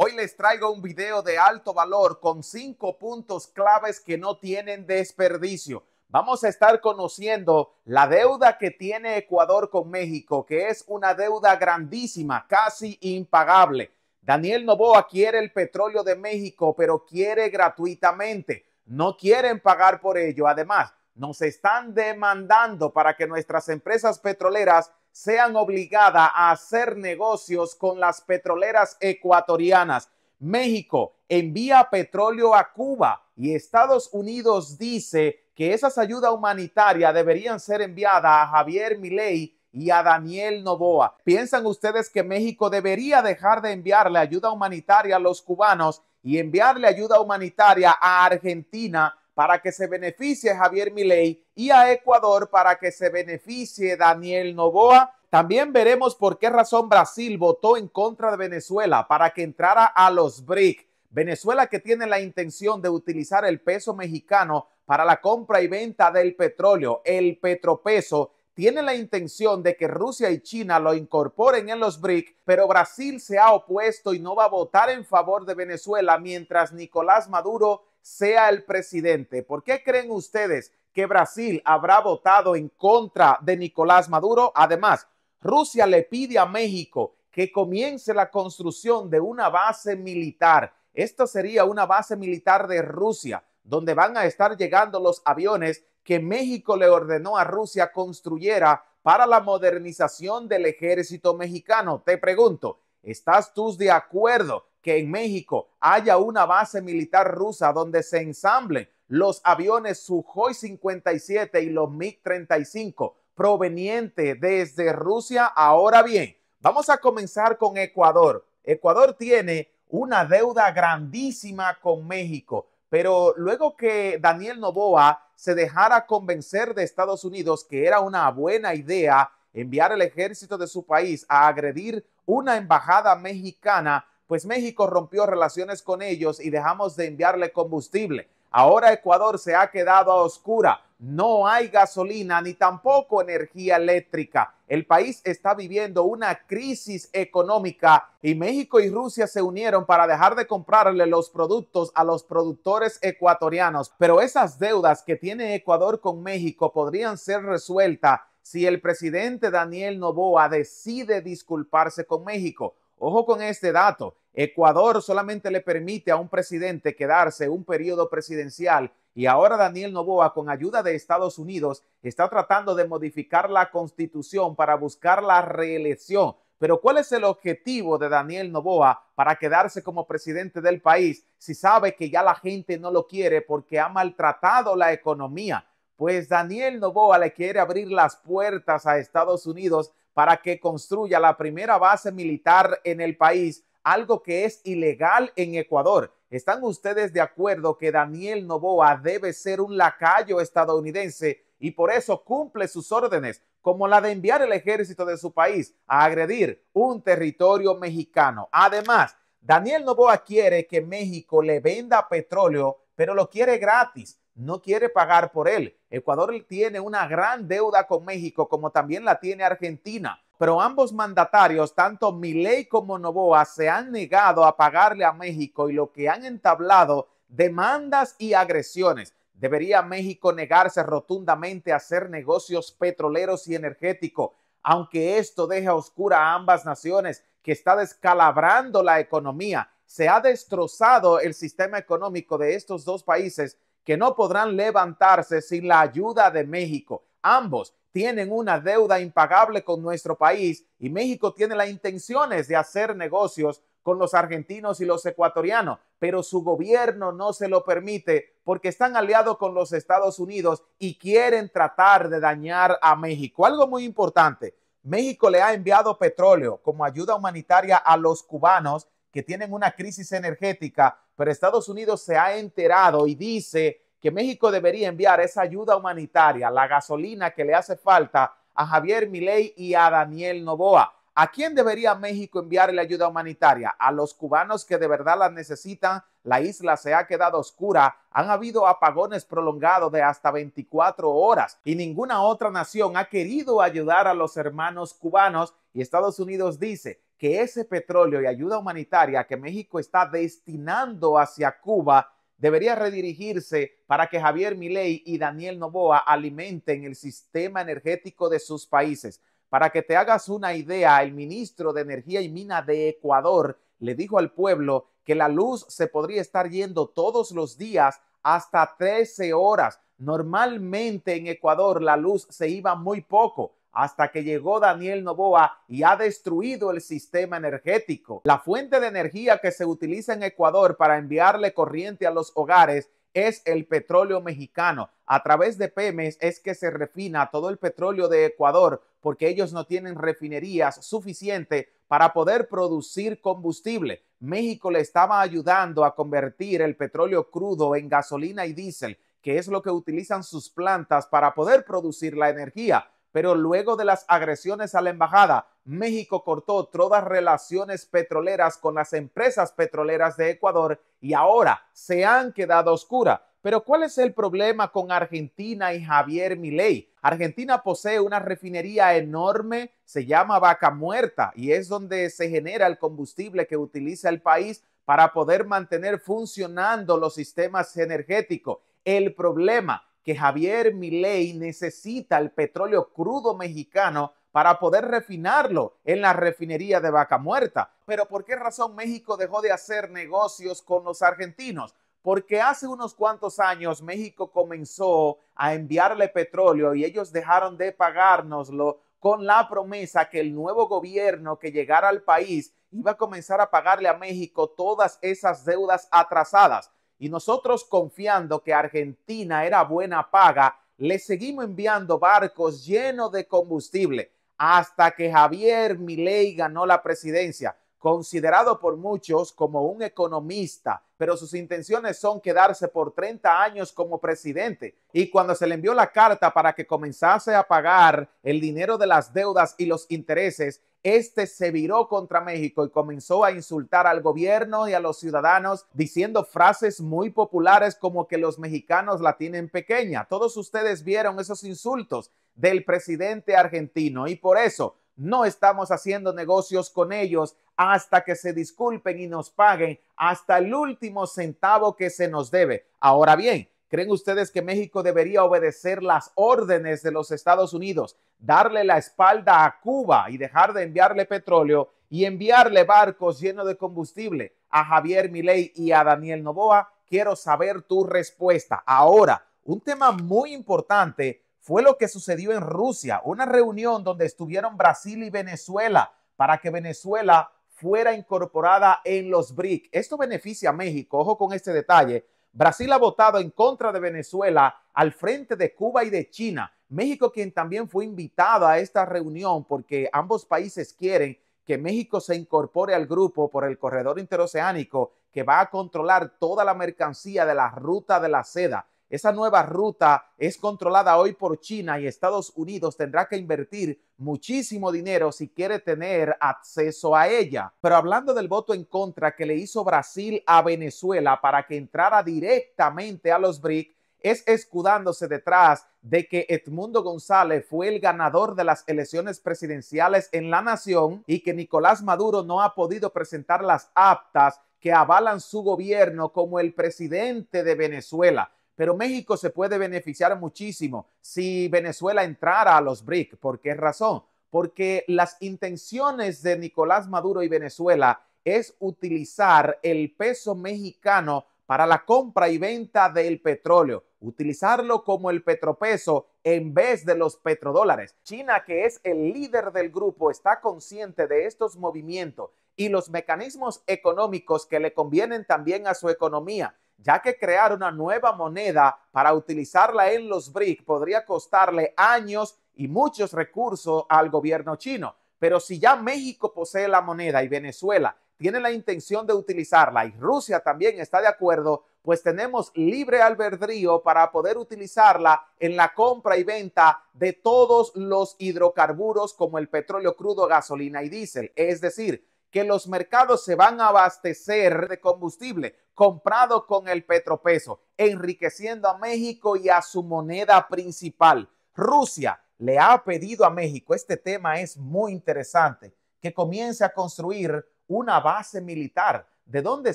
Hoy les traigo un video de alto valor con cinco puntos claves que no tienen desperdicio. Vamos a estar conociendo la deuda que tiene Ecuador con México, que es una deuda grandísima, casi impagable. Daniel Novoa quiere el petróleo de México, pero quiere gratuitamente. No quieren pagar por ello. Además, nos están demandando para que nuestras empresas petroleras sean obligadas a hacer negocios con las petroleras ecuatorianas. México envía petróleo a Cuba y Estados Unidos dice que esas ayudas humanitarias deberían ser enviadas a Javier Milei y a Daniel Novoa. ¿Piensan ustedes que México debería dejar de enviarle ayuda humanitaria a los cubanos y enviarle ayuda humanitaria a Argentina para que se beneficie Javier Milei y a Ecuador para que se beneficie Daniel Novoa. También veremos por qué razón Brasil votó en contra de Venezuela para que entrara a los BRIC. Venezuela que tiene la intención de utilizar el peso mexicano para la compra y venta del petróleo, el petropeso, tiene la intención de que Rusia y China lo incorporen en los BRIC, pero Brasil se ha opuesto y no va a votar en favor de Venezuela mientras Nicolás Maduro sea el presidente. ¿Por qué creen ustedes que Brasil habrá votado en contra de Nicolás Maduro. Además, Rusia le pide a México que comience la construcción de una base militar. Esto sería una base militar de Rusia, donde van a estar llegando los aviones que México le ordenó a Rusia construyera para la modernización del ejército mexicano. Te pregunto, ¿Estás tú de acuerdo que en México haya una base militar rusa donde se ensamblen los aviones sujoy 57 y los MiG 35 provenientes desde Rusia? Ahora bien, vamos a comenzar con Ecuador. Ecuador tiene una deuda grandísima con México, pero luego que Daniel Novoa se dejara convencer de Estados Unidos que era una buena idea enviar el ejército de su país a agredir una embajada mexicana, pues México rompió relaciones con ellos y dejamos de enviarle combustible. Ahora Ecuador se ha quedado a oscura. No hay gasolina ni tampoco energía eléctrica. El país está viviendo una crisis económica y México y Rusia se unieron para dejar de comprarle los productos a los productores ecuatorianos. Pero esas deudas que tiene Ecuador con México podrían ser resueltas si el presidente Daniel Novoa decide disculparse con México. Ojo con este dato. Ecuador solamente le permite a un presidente quedarse un periodo presidencial y ahora Daniel Novoa, con ayuda de Estados Unidos, está tratando de modificar la constitución para buscar la reelección. Pero ¿cuál es el objetivo de Daniel Novoa para quedarse como presidente del país si sabe que ya la gente no lo quiere porque ha maltratado la economía? pues Daniel Novoa le quiere abrir las puertas a Estados Unidos para que construya la primera base militar en el país, algo que es ilegal en Ecuador. ¿Están ustedes de acuerdo que Daniel Novoa debe ser un lacayo estadounidense y por eso cumple sus órdenes, como la de enviar el ejército de su país a agredir un territorio mexicano? Además, Daniel Novoa quiere que México le venda petróleo, pero lo quiere gratis no quiere pagar por él. Ecuador tiene una gran deuda con México, como también la tiene Argentina. Pero ambos mandatarios, tanto Milei como Novoa, se han negado a pagarle a México y lo que han entablado demandas y agresiones. ¿Debería México negarse rotundamente a hacer negocios petroleros y energéticos, aunque esto deje oscura a ambas naciones que está descalabrando la economía? Se ha destrozado el sistema económico de estos dos países que no podrán levantarse sin la ayuda de México. Ambos tienen una deuda impagable con nuestro país y México tiene las intenciones de hacer negocios con los argentinos y los ecuatorianos, pero su gobierno no se lo permite porque están aliados con los Estados Unidos y quieren tratar de dañar a México. Algo muy importante, México le ha enviado petróleo como ayuda humanitaria a los cubanos que tienen una crisis energética, pero Estados Unidos se ha enterado y dice que México debería enviar esa ayuda humanitaria, la gasolina que le hace falta a Javier Milei y a Daniel Novoa. ¿A quién debería México enviar la ayuda humanitaria? ¿A los cubanos que de verdad la necesitan? La isla se ha quedado oscura, han habido apagones prolongados de hasta 24 horas y ninguna otra nación ha querido ayudar a los hermanos cubanos y Estados Unidos dice, que ese petróleo y ayuda humanitaria que México está destinando hacia Cuba debería redirigirse para que Javier Milei y Daniel Novoa alimenten el sistema energético de sus países. Para que te hagas una idea, el ministro de Energía y Mina de Ecuador le dijo al pueblo que la luz se podría estar yendo todos los días hasta 13 horas. Normalmente en Ecuador la luz se iba muy poco hasta que llegó Daniel Novoa y ha destruido el sistema energético. La fuente de energía que se utiliza en Ecuador para enviarle corriente a los hogares es el petróleo mexicano. A través de Pemex es que se refina todo el petróleo de Ecuador porque ellos no tienen refinerías suficientes para poder producir combustible. México le estaba ayudando a convertir el petróleo crudo en gasolina y diésel, que es lo que utilizan sus plantas para poder producir la energía pero luego de las agresiones a la embajada, México cortó todas relaciones petroleras con las empresas petroleras de Ecuador y ahora se han quedado oscuras. Pero ¿cuál es el problema con Argentina y Javier Milei? Argentina posee una refinería enorme, se llama Vaca Muerta, y es donde se genera el combustible que utiliza el país para poder mantener funcionando los sistemas energéticos. El problema que Javier Milei necesita el petróleo crudo mexicano para poder refinarlo en la refinería de Vaca Muerta. Pero ¿por qué razón México dejó de hacer negocios con los argentinos? Porque hace unos cuantos años México comenzó a enviarle petróleo y ellos dejaron de pagárnoslo con la promesa que el nuevo gobierno que llegara al país iba a comenzar a pagarle a México todas esas deudas atrasadas y nosotros confiando que Argentina era buena paga, le seguimos enviando barcos llenos de combustible hasta que Javier Milei ganó la presidencia, considerado por muchos como un economista, pero sus intenciones son quedarse por 30 años como presidente. Y cuando se le envió la carta para que comenzase a pagar el dinero de las deudas y los intereses, este se viró contra México y comenzó a insultar al gobierno y a los ciudadanos diciendo frases muy populares como que los mexicanos la tienen pequeña. Todos ustedes vieron esos insultos del presidente argentino y por eso no estamos haciendo negocios con ellos hasta que se disculpen y nos paguen hasta el último centavo que se nos debe. Ahora bien, ¿Creen ustedes que México debería obedecer las órdenes de los Estados Unidos, darle la espalda a Cuba y dejar de enviarle petróleo y enviarle barcos llenos de combustible a Javier Milei y a Daniel Novoa? Quiero saber tu respuesta. Ahora, un tema muy importante fue lo que sucedió en Rusia, una reunión donde estuvieron Brasil y Venezuela para que Venezuela fuera incorporada en los BRIC. Esto beneficia a México, ojo con este detalle, Brasil ha votado en contra de Venezuela al frente de Cuba y de China. México, quien también fue invitado a esta reunión porque ambos países quieren que México se incorpore al grupo por el corredor interoceánico que va a controlar toda la mercancía de la ruta de la seda. Esa nueva ruta es controlada hoy por China y Estados Unidos tendrá que invertir muchísimo dinero si quiere tener acceso a ella. Pero hablando del voto en contra que le hizo Brasil a Venezuela para que entrara directamente a los BRIC, es escudándose detrás de que Edmundo González fue el ganador de las elecciones presidenciales en la nación y que Nicolás Maduro no ha podido presentar las aptas que avalan su gobierno como el presidente de Venezuela. Pero México se puede beneficiar muchísimo si Venezuela entrara a los BRIC. ¿Por qué razón? Porque las intenciones de Nicolás Maduro y Venezuela es utilizar el peso mexicano para la compra y venta del petróleo, utilizarlo como el petropeso en vez de los petrodólares. China, que es el líder del grupo, está consciente de estos movimientos y los mecanismos económicos que le convienen también a su economía ya que crear una nueva moneda para utilizarla en los BRIC podría costarle años y muchos recursos al gobierno chino. Pero si ya México posee la moneda y Venezuela tiene la intención de utilizarla y Rusia también está de acuerdo, pues tenemos libre albedrío para poder utilizarla en la compra y venta de todos los hidrocarburos como el petróleo crudo, gasolina y diésel. Es decir, que los mercados se van a abastecer de combustible comprado con el petropeso, enriqueciendo a México y a su moneda principal. Rusia le ha pedido a México, este tema es muy interesante, que comience a construir una base militar. ¿De dónde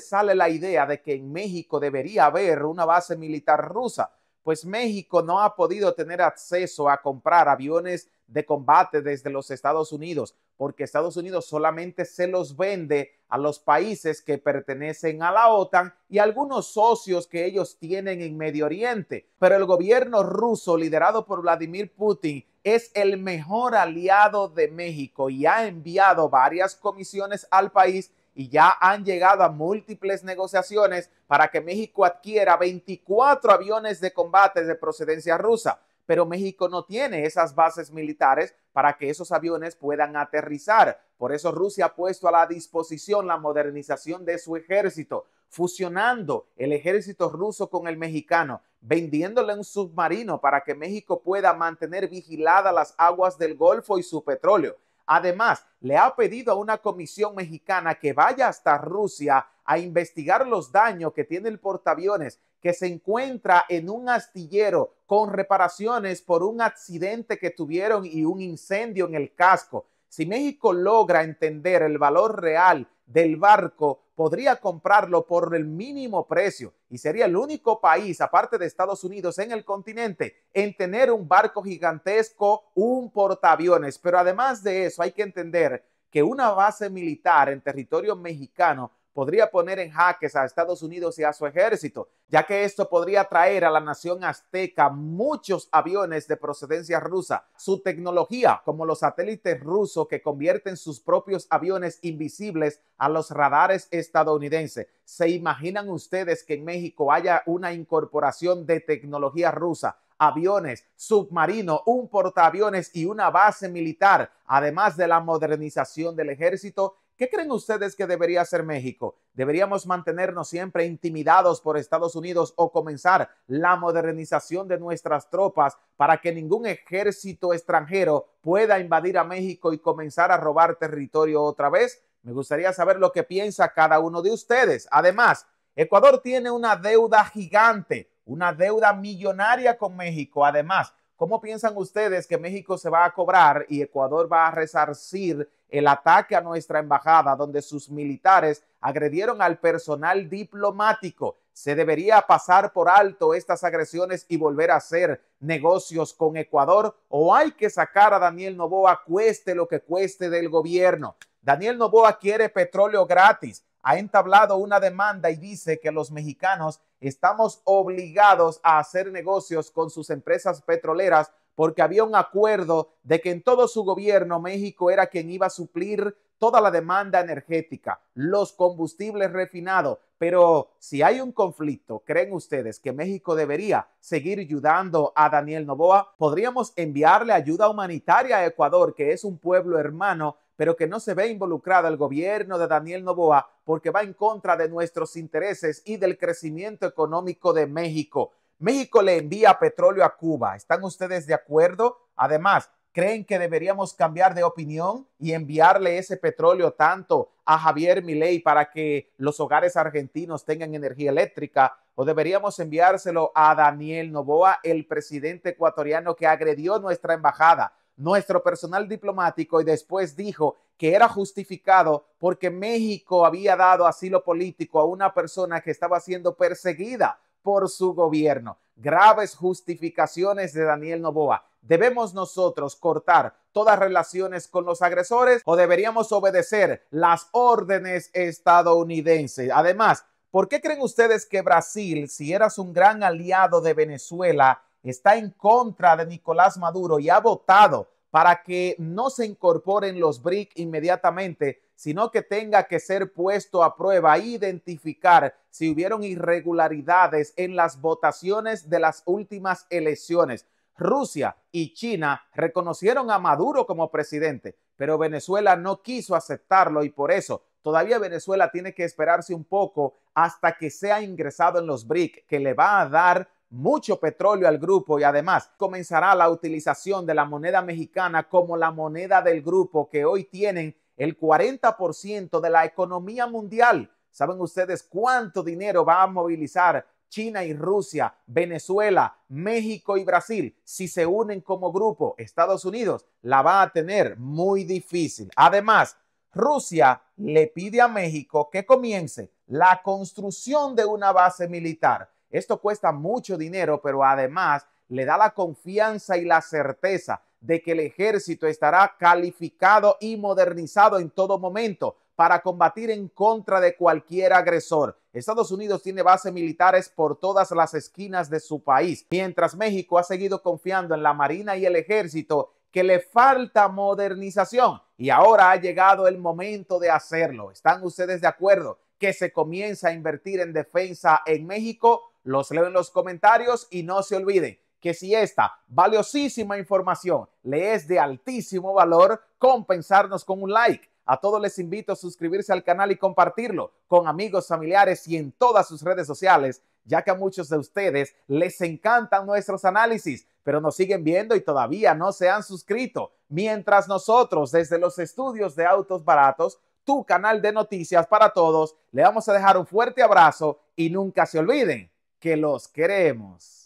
sale la idea de que en México debería haber una base militar rusa? pues México no ha podido tener acceso a comprar aviones de combate desde los Estados Unidos, porque Estados Unidos solamente se los vende a los países que pertenecen a la OTAN y algunos socios que ellos tienen en Medio Oriente. Pero el gobierno ruso, liderado por Vladimir Putin, es el mejor aliado de México y ha enviado varias comisiones al país y ya han llegado a múltiples negociaciones para que México adquiera 24 aviones de combate de procedencia rusa. Pero México no tiene esas bases militares para que esos aviones puedan aterrizar. Por eso Rusia ha puesto a la disposición la modernización de su ejército, fusionando el ejército ruso con el mexicano, vendiéndole un submarino para que México pueda mantener vigiladas las aguas del Golfo y su petróleo. Además, le ha pedido a una comisión mexicana que vaya hasta Rusia a investigar los daños que tiene el portaaviones que se encuentra en un astillero con reparaciones por un accidente que tuvieron y un incendio en el casco. Si México logra entender el valor real del barco podría comprarlo por el mínimo precio y sería el único país, aparte de Estados Unidos, en el continente en tener un barco gigantesco, un portaaviones. Pero además de eso, hay que entender que una base militar en territorio mexicano podría poner en jaques a Estados Unidos y a su ejército, ya que esto podría traer a la nación azteca muchos aviones de procedencia rusa, su tecnología, como los satélites rusos que convierten sus propios aviones invisibles a los radares estadounidenses. ¿Se imaginan ustedes que en México haya una incorporación de tecnología rusa? aviones, submarino, un portaaviones y una base militar, además de la modernización del ejército, ¿Qué creen ustedes que debería hacer México? ¿Deberíamos mantenernos siempre intimidados por Estados Unidos o comenzar la modernización de nuestras tropas para que ningún ejército extranjero pueda invadir a México y comenzar a robar territorio otra vez? Me gustaría saber lo que piensa cada uno de ustedes. Además, Ecuador tiene una deuda gigante, una deuda millonaria con México. Además, ¿Cómo piensan ustedes que México se va a cobrar y Ecuador va a resarcir el ataque a nuestra embajada donde sus militares agredieron al personal diplomático? ¿Se debería pasar por alto estas agresiones y volver a hacer negocios con Ecuador? ¿O hay que sacar a Daniel Novoa cueste lo que cueste del gobierno? Daniel Novoa quiere petróleo gratis ha entablado una demanda y dice que los mexicanos estamos obligados a hacer negocios con sus empresas petroleras porque había un acuerdo de que en todo su gobierno México era quien iba a suplir toda la demanda energética, los combustibles refinados. Pero si hay un conflicto, ¿creen ustedes que México debería seguir ayudando a Daniel Novoa? ¿Podríamos enviarle ayuda humanitaria a Ecuador, que es un pueblo hermano pero que no se ve involucrado el gobierno de Daniel Novoa porque va en contra de nuestros intereses y del crecimiento económico de México. México le envía petróleo a Cuba. ¿Están ustedes de acuerdo? Además, ¿creen que deberíamos cambiar de opinión y enviarle ese petróleo tanto a Javier Milei para que los hogares argentinos tengan energía eléctrica? ¿O deberíamos enviárselo a Daniel Novoa, el presidente ecuatoriano que agredió nuestra embajada? nuestro personal diplomático y después dijo que era justificado porque México había dado asilo político a una persona que estaba siendo perseguida por su gobierno. Graves justificaciones de Daniel Novoa. ¿Debemos nosotros cortar todas relaciones con los agresores o deberíamos obedecer las órdenes estadounidenses? Además, ¿por qué creen ustedes que Brasil, si eras un gran aliado de Venezuela, está en contra de Nicolás Maduro y ha votado para que no se incorporen los BRIC inmediatamente, sino que tenga que ser puesto a prueba e identificar si hubieron irregularidades en las votaciones de las últimas elecciones. Rusia y China reconocieron a Maduro como presidente, pero Venezuela no quiso aceptarlo y por eso todavía Venezuela tiene que esperarse un poco hasta que sea ingresado en los BRIC, que le va a dar mucho petróleo al grupo y además comenzará la utilización de la moneda mexicana como la moneda del grupo que hoy tienen el 40% de la economía mundial. ¿Saben ustedes cuánto dinero va a movilizar China y Rusia, Venezuela, México y Brasil? Si se unen como grupo, Estados Unidos la va a tener muy difícil. Además, Rusia le pide a México que comience la construcción de una base militar esto cuesta mucho dinero, pero además le da la confianza y la certeza de que el ejército estará calificado y modernizado en todo momento para combatir en contra de cualquier agresor. Estados Unidos tiene bases militares por todas las esquinas de su país, mientras México ha seguido confiando en la Marina y el ejército que le falta modernización y ahora ha llegado el momento de hacerlo. ¿Están ustedes de acuerdo que se comienza a invertir en defensa en México? los leo en los comentarios y no se olviden que si esta valiosísima información le es de altísimo valor, compensarnos con un like. A todos les invito a suscribirse al canal y compartirlo con amigos, familiares y en todas sus redes sociales, ya que a muchos de ustedes les encantan nuestros análisis, pero nos siguen viendo y todavía no se han suscrito. Mientras nosotros desde los estudios de autos baratos, tu canal de noticias para todos, le vamos a dejar un fuerte abrazo y nunca se olviden que los queremos.